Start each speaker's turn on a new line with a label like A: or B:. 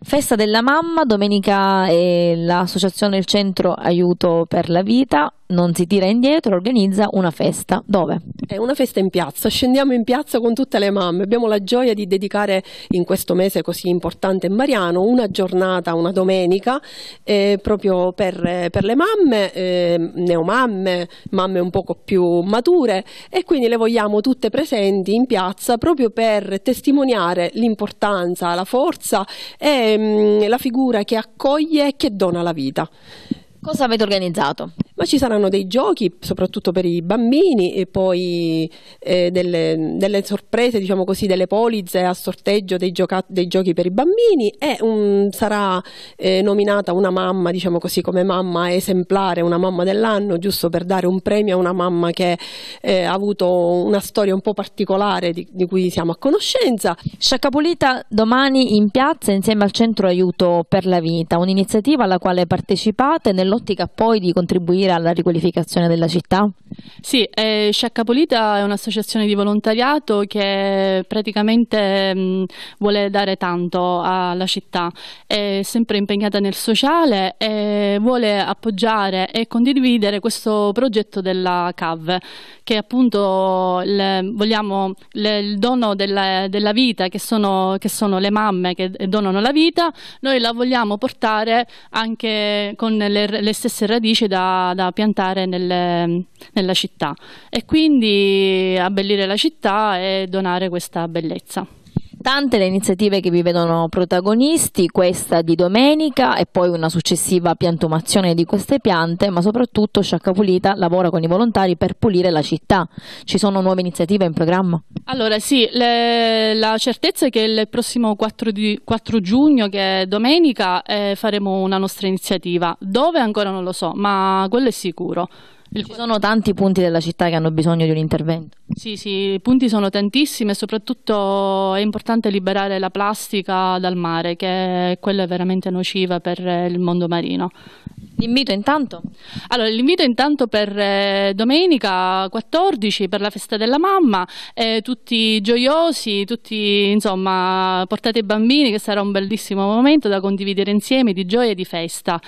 A: Festa della mamma, domenica eh, l'associazione Il Centro Aiuto per la Vita non si tira indietro, organizza una festa. Dove? È
B: una festa in piazza, scendiamo in piazza con tutte le mamme. Abbiamo la gioia di dedicare in questo mese così importante Mariano una giornata, una domenica, eh, proprio per, eh, per, le mamme, eh, neomamme, mamme un poco più mature e quindi le vogliamo tutte presenti in piazza proprio per testimoniare l'importanza, la forza e è ehm, la figura che accoglie e che dona la vita. Cosa avete organizzato? ma ci saranno dei giochi soprattutto per i bambini e poi eh, delle, delle, sorprese, diciamo così, delle polizze a sorteggio dei, gioca- dei giochi per i bambini e um, sarà eh, nominata una mamma, diciamo così, come mamma esemplare, una mamma dell'anno, giusto per dare un premio a una mamma che eh, ha avuto una storia un po' particolare di, di cui siamo a conoscenza. Sciaccapulita domani in piazza insieme
A: al Centro Aiuto per la Vita, un'iniziativa alla quale partecipate nell'ottica poi di contribuire contribuire alla riqualificazione della città?
C: Sì, eh, Polita è un'associazione di volontariato che praticamente mh, mm, vuole dare tanto alla città, è sempre impegnata nel sociale e vuole appoggiare e condividere questo progetto della CAV, che appunto le, vogliamo le, il dono della, della vita, che sono, che sono le mamme che donano la vita, noi la vogliamo portare anche con le, le stesse radici da, da piantare nelle, nella città e quindi abbellire la città e donare questa bellezza
A: tante le iniziative che vi vedono protagonisti, questa di domenica e poi una successiva piantumazione di queste piante, ma soprattutto Sciacca Pulita lavora con i volontari per pulire la città. Ci sono nuove iniziative in programma?
C: Allora sì, le, la certezza è che il prossimo 4, di, 4 giugno, che è domenica, eh, faremo una nostra iniziativa. Dove ancora non lo so, ma quello è sicuro.
A: Ci sono tanti punti della città che hanno bisogno di un intervento.
C: Sì, sì, i punti sono tantissimi e soprattutto è importante liberare la plastica dal mare, che è quella veramente nociva per eh, il mondo marino. L'invito intanto? Allora, l'invito intanto per eh, domenica 14, per la festa della mamma, eh, tutti gioiosi, tutti, insomma, portate i bambini, che sarà un bellissimo momento da condividere insieme di gioia e di festa.